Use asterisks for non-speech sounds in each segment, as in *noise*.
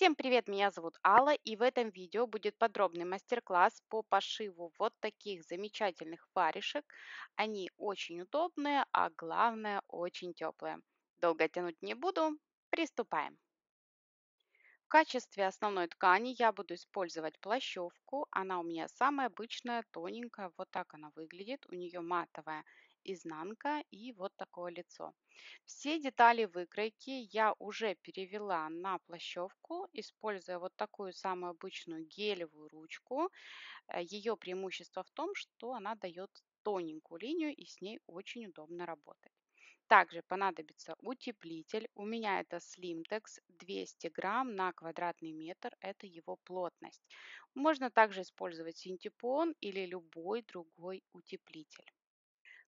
Всем привет, меня зовут Алла и в этом видео будет подробный мастер-класс по пошиву вот таких замечательных варежек. Они очень удобные, а главное очень теплые. Долго тянуть не буду, приступаем качестве основной ткани я буду использовать плащевку. Она у меня самая обычная, тоненькая. Вот так она выглядит. У нее матовая изнанка и вот такое лицо. Все детали выкройки я уже перевела на плащевку, используя вот такую самую обычную гелевую ручку. Э, Ее преимущество в том, что она дает тоненькую линию и с ней очень удобно работать. Также понадобится утеплитель. У меня это Slimtex 200 грамм на квадратный метр. Это его плотность. Можно также использовать синтепон или любой другой утеплитель.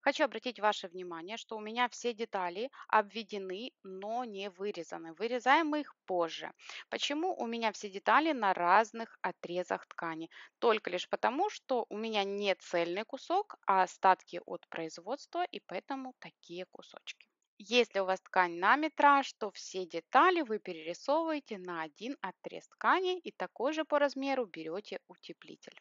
Хочу обратить ваше внимание, что у меня все детали обведены, но не вырезаны. Вырезаем мы их позже. Почему у меня все детали на разных отрезах ткани? Только лишь потому, что у меня не цельный кусок, а остатки от производства, и поэтому такие кусочки. Если у вас ткань на метраж, то все детали вы перерисовываете на один отрез ткани и такой же по размеру берете утеплитель.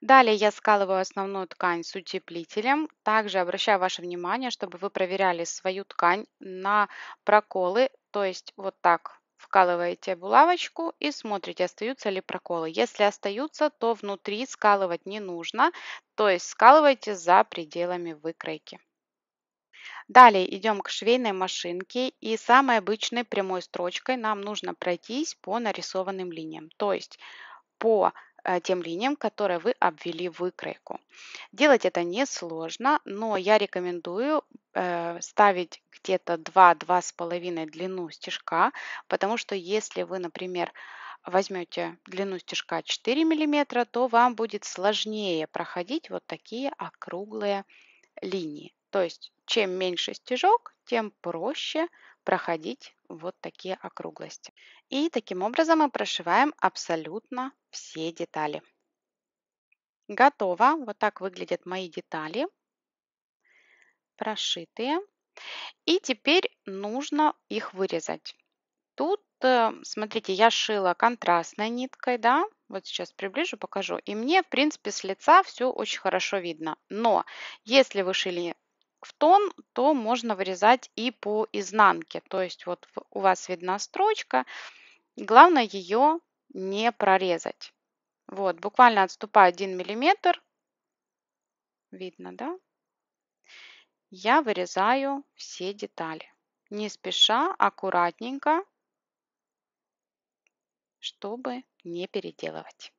Далее я скалываю основную ткань с утеплителем. Также обращаю ваше внимание, чтобы вы проверяли свою ткань на проколы, то есть вот так вкалываете булавочку и смотрите, остаются ли проколы. Если остаются, то внутри скалывать не нужно, то есть скалывайте за пределами выкройки. Далее идем к швейной машинке и самой обычной прямой строчкой нам нужно пройтись по нарисованным линиям, то есть по Э, тем линиям, которые вы обвели выкройку. Делать это несложно, но я рекомендую э, ставить где-то 2-2,5 длину стежка, потому что если вы, например, возьмете длину стежка 4 мм, то вам будет сложнее проходить вот такие округлые линии. То есть чем меньше стежок, тем проще – проходить вот такие округлости. И таким образом мы прошиваем абсолютно все детали. Готово. Вот так выглядят мои детали, прошитые. И теперь нужно их вырезать. Тут, э, смотрите, я шила контрастной ниткой, да, вот сейчас приближу, покажу. И мне, в принципе, с лица все очень хорошо видно. Но если вы шили в тон, то можно вырезать и по изнанке. То есть вот у вас видна строчка, главное ее не прорезать. Вот, буквально отступая 1 миллиметр, видно, да? Я вырезаю все детали. Не спеша, аккуратненько, чтобы не переделывать.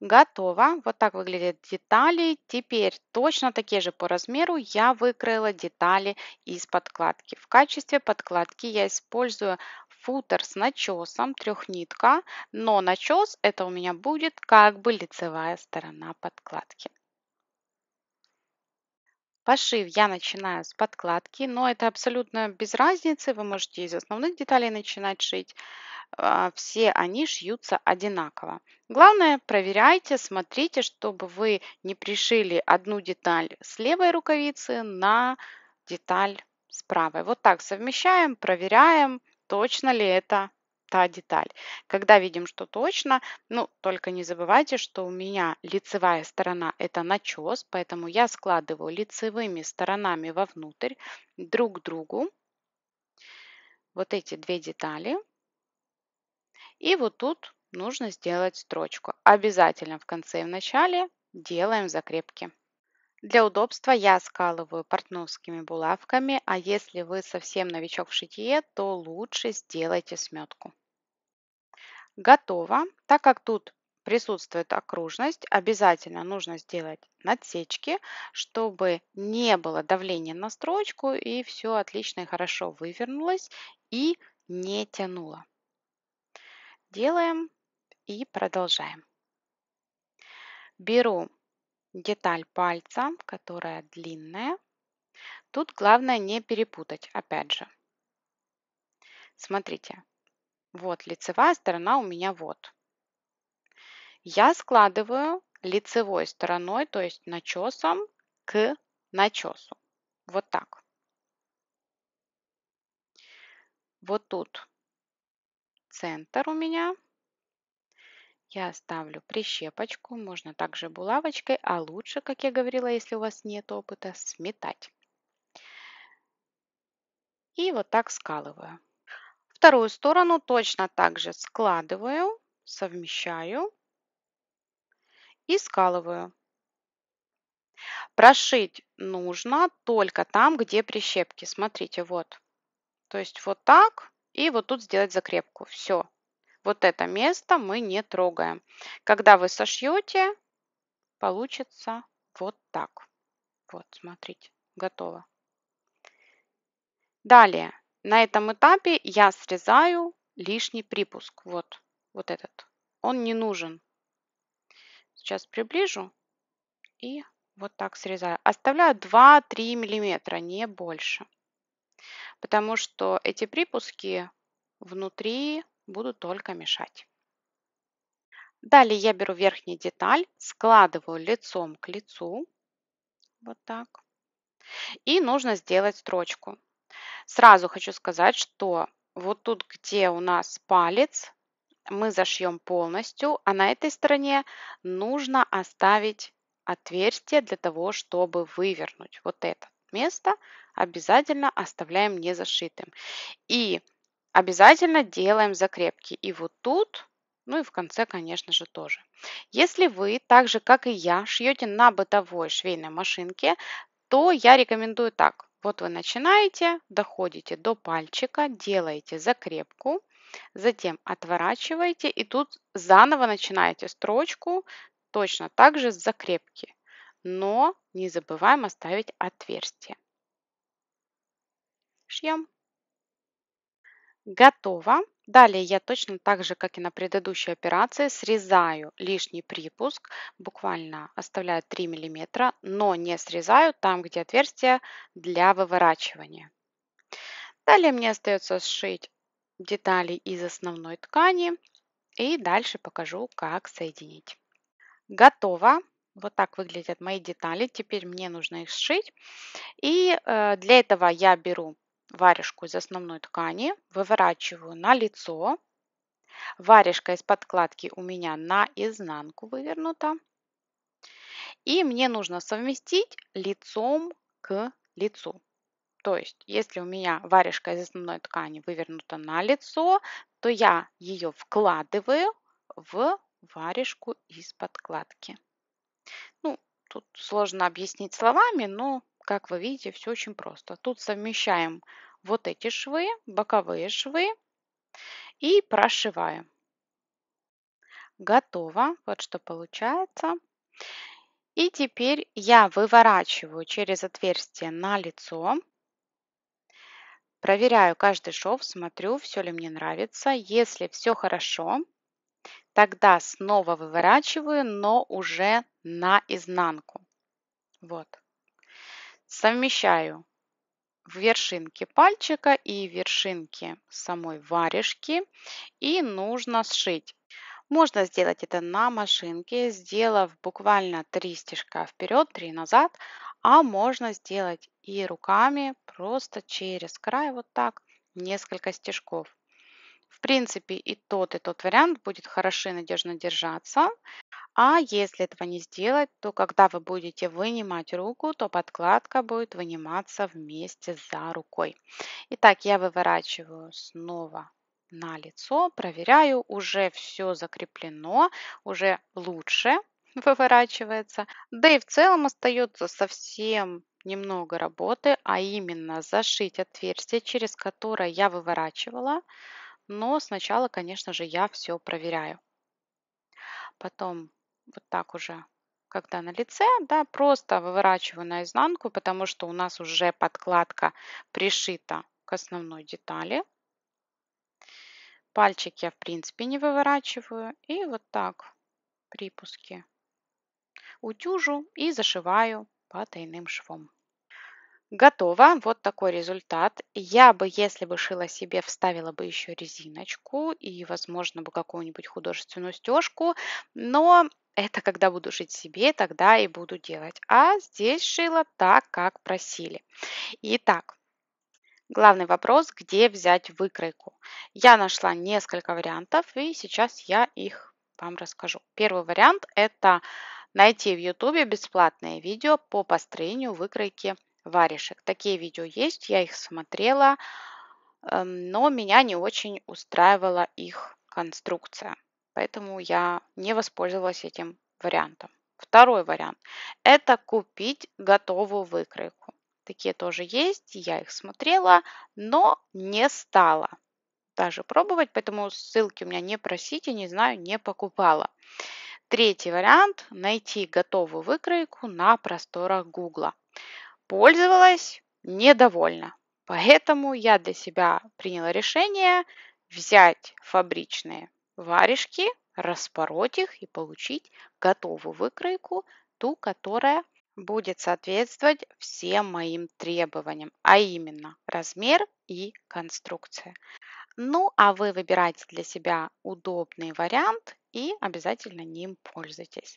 Готово. Вот так выглядят детали. Теперь точно такие же по размеру я выкроила детали из подкладки. В качестве подкладки я использую футер с начесом, трехнитка, но начес это у меня будет как бы лицевая сторона подкладки. Пошив я начинаю с подкладки, но это абсолютно без разницы. Вы можете из основных деталей начинать шить. А, все они шьются одинаково. Главное, проверяйте, смотрите, чтобы вы не пришили одну деталь с левой рукавицы на деталь с правой. Вот так совмещаем, проверяем, точно ли это та деталь. Когда видим, что точно, ну, только не забывайте, что у меня лицевая сторона – это начес, поэтому я складываю лицевыми сторонами вовнутрь друг к другу вот эти две детали. И вот тут нужно сделать строчку. Обязательно в конце и в начале делаем закрепки. Для удобства я скалываю портновскими булавками, а если вы совсем новичок в шитье, то лучше сделайте сметку. Готово. Так как тут присутствует окружность, обязательно нужно сделать надсечки, чтобы не было давления на строчку и все отлично и хорошо вывернулось и не тянуло. Делаем и продолжаем. Беру деталь пальца, которая длинная. Тут главное не перепутать, опять же. Смотрите, вот лицевая сторона у меня вот. Я складываю лицевой стороной, то есть начесом к начесу. Вот так. Вот тут центр у меня. Я оставлю прищепочку, можно также булавочкой, а лучше, как я говорила, если у вас нет опыта, сметать. И вот так скалываю. Вторую сторону точно так же складываю, совмещаю и скалываю. Прошить нужно только там, где прищепки. Смотрите, вот. То есть вот так. И вот тут сделать закрепку. Все. Вот это место мы не трогаем. Когда вы сошьете, получится вот так. Вот, смотрите, готово. Далее, на этом этапе я срезаю лишний припуск. Вот, вот этот. Он не нужен. Сейчас приближу и вот так срезаю. Оставляю 2-3 миллиметра, не больше. Потому что эти припуски внутри буду только мешать. Далее я беру верхнюю деталь, складываю лицом к лицу. Вот так. И нужно сделать строчку. Сразу хочу сказать, что вот тут, где у нас палец, мы зашьем полностью, а на этой стороне нужно оставить отверстие для того, чтобы вывернуть вот это место обязательно оставляем незашитым. И Обязательно делаем закрепки и вот тут, ну и в конце, конечно же, тоже. Если вы, так же как и я, шьете на бытовой швейной машинке, то я рекомендую так. Вот вы начинаете, доходите до пальчика, делаете закрепку, затем отворачиваете и тут заново начинаете строчку точно так же с закрепки, но не забываем оставить отверстие. Шьем. Готово. Далее я точно так же, как и на предыдущей операции, срезаю лишний припуск, буквально оставляю 3 мм, но не срезаю там, где отверстие для выворачивания. Далее мне остается сшить детали из основной ткани и дальше покажу, как соединить. Готово. Вот так выглядят мои детали. Теперь мне нужно их сшить. И э, для этого я беру варежку из основной ткани, выворачиваю на лицо. Варежка из подкладки у меня на изнанку вывернута. И мне нужно совместить лицом к лицу. То есть, если у меня варежка из основной ткани вывернута на лицо, то я ее вкладываю в варежку из подкладки. Ну, тут сложно объяснить словами, но как вы видите, все очень просто. Тут совмещаем вот эти швы, боковые швы и прошиваем. Готово. Вот что получается. И теперь я выворачиваю через отверстие на лицо. Проверяю каждый шов, смотрю, все ли мне нравится. Если все хорошо, тогда снова выворачиваю, но уже на изнанку. Вот совмещаю вершинки пальчика и вершинки самой варежки и нужно сшить. Можно сделать это на машинке, сделав буквально 3 стежка вперед, 3 назад, а можно сделать и руками просто через край вот так несколько стежков. В принципе, и тот, и тот вариант будет хорошо и надежно держаться. А если этого не сделать, то когда вы будете вынимать руку, то подкладка будет выниматься вместе за рукой. Итак, я выворачиваю снова на лицо, проверяю, уже все закреплено, уже лучше *laughs* выворачивается. Да и в целом остается совсем немного работы, а именно зашить отверстие, через которое я выворачивала. Но сначала, конечно же, я все проверяю. Потом вот так уже, когда на лице, да, просто выворачиваю наизнанку, потому что у нас уже подкладка пришита к основной детали. Пальчик я, в принципе, не выворачиваю. И вот так припуски утюжу и зашиваю потайным швом. Готово. Вот такой результат. Я бы, если бы шила себе, вставила бы еще резиночку и, возможно, бы какую-нибудь художественную стежку, но это когда буду жить себе, тогда и буду делать. А здесь шила так, как просили. Итак, главный вопрос, где взять выкройку. Я нашла несколько вариантов, и сейчас я их вам расскажу. Первый вариант – это найти в YouTube бесплатное видео по построению выкройки варежек. Такие видео есть, я их смотрела, эм, но меня не очень устраивала их конструкция. Поэтому я не воспользовалась этим вариантом. Второй вариант – это купить готовую выкройку. Такие тоже есть, я их смотрела, но не стала даже пробовать, поэтому ссылки у меня не просите, не знаю, не покупала. Третий вариант – найти готовую выкройку на просторах Гугла. Пользовалась недовольна, поэтому я для себя приняла решение взять фабричные варежки, распороть их и получить готовую выкройку, ту, которая будет соответствовать всем моим требованиям, а именно размер и конструкция. Ну, а вы выбирайте для себя удобный вариант и обязательно ним пользуйтесь.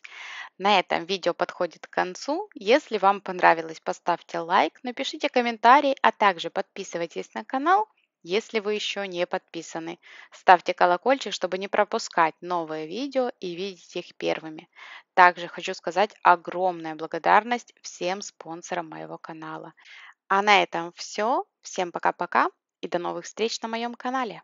На этом видео подходит к концу. Если вам понравилось, поставьте лайк, напишите комментарий, а также подписывайтесь на канал – если вы еще не подписаны, ставьте колокольчик, чтобы не пропускать новые видео и видеть их первыми. Также хочу сказать огромная благодарность всем спонсорам моего канала. А на этом все. Всем пока-пока и до новых встреч на моем канале.